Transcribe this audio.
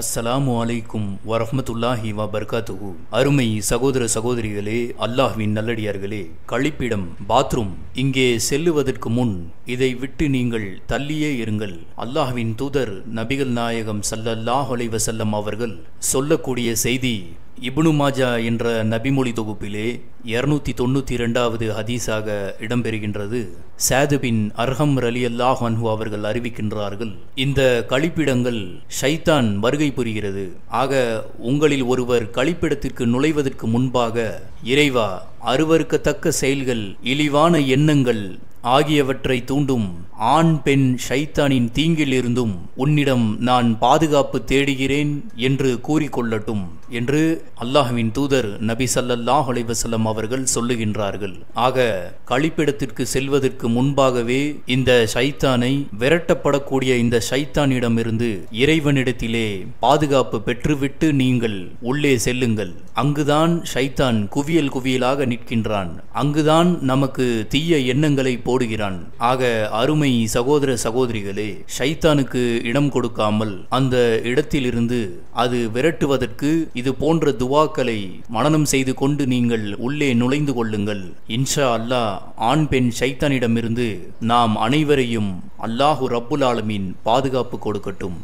அஸ்ஸலாமு அலைக்கும் வரஹமத்துல்லாஹி வபர்காத்துஹு அருமை சகோதர சகோதரிகளே அல்லாஹ்வின் நல்லடியார்களே கழிப்பிடம் பாத்ரூம் இங்கே செல்லுவதற்கு முன் இதை விட்டு நீங்கள் தள்ளியே இருங்கள் அல்லாஹ்வின் தூதர் நபிகள் நாயகம் சல்லல்லாஹ் அலைவசல்லம் அவர்கள் சொல்லக்கூடிய செய்தி இப்னு மாஜா என்ற நபிமொழி தொகுப்பிலே இருநூத்தி தொண்ணூற்றி இரண்டாவது ஹதீஸாக இடம்பெறுகின்றது சாதுபின் அர்ஹம் ரலி அல்லாஹ் அன்ஹு அவர்கள் அறிவிக்கின்றார்கள் இந்த கழிப்பிடங்கள் ஷைத்தான் வருகை புரிகிறது ஆக உங்களில் ஒருவர் கழிப்பிடத்திற்கு நுழைவதற்கு முன்பாக இறைவா அறுவருக்கத்தக்க செயல்கள் இழிவான எண்ணங்கள் ஆகியவற்றை தூண்டும் ஆண் பெண் ஷைத்தானின் தீங்கில் இருந்தும் உன்னிடம் நான் பாதுகாப்பு தேடுகிறேன் என்று கூறிக்கொள்ளட்டும் என்று அல்லாஹுவின் தூதர் நபி சல்லல்லாஹ் அலைவசல்லம் அவர்கள் சொல்லுகின்றார்கள் ஆக கழிப்பிடத்திற்கு செல்வதற்கு முன்பாகவே இந்த சைத்தானை விரட்டப்படக்கூடிய இந்த சைத்தானிடமிருந்து இறைவனிடத்திலே பாதுகாப்பு பெற்றுவிட்டு நீங்கள் உள்ளே செல்லுங்கள் அங்குதான் சைத்தான் குவியல் குவியலாக நிற்கின்றான் அங்குதான் நமக்கு தீய எண்ணங்களை போல் ஓடுகிறான் ஆக அருமை சகோதர சகோதரிகளே ஷைத்தானுக்கு இடம் கொடுக்காமல் அந்த இடத்திலிருந்து அது விரட்டுவதற்கு இது போன்ற துவாக்களை மனனம் செய்து கொண்டு நீங்கள் உள்ளே நுழைந்து கொள்ளுங்கள் இன்ஷா அல்லாஹ் ஆண் பெண் ஷைத்தானிடமிருந்து நாம் அனைவரையும் அல்லாஹு ரப்புல் ஆலமின் பாதுகாப்பு கொடுக்கட்டும்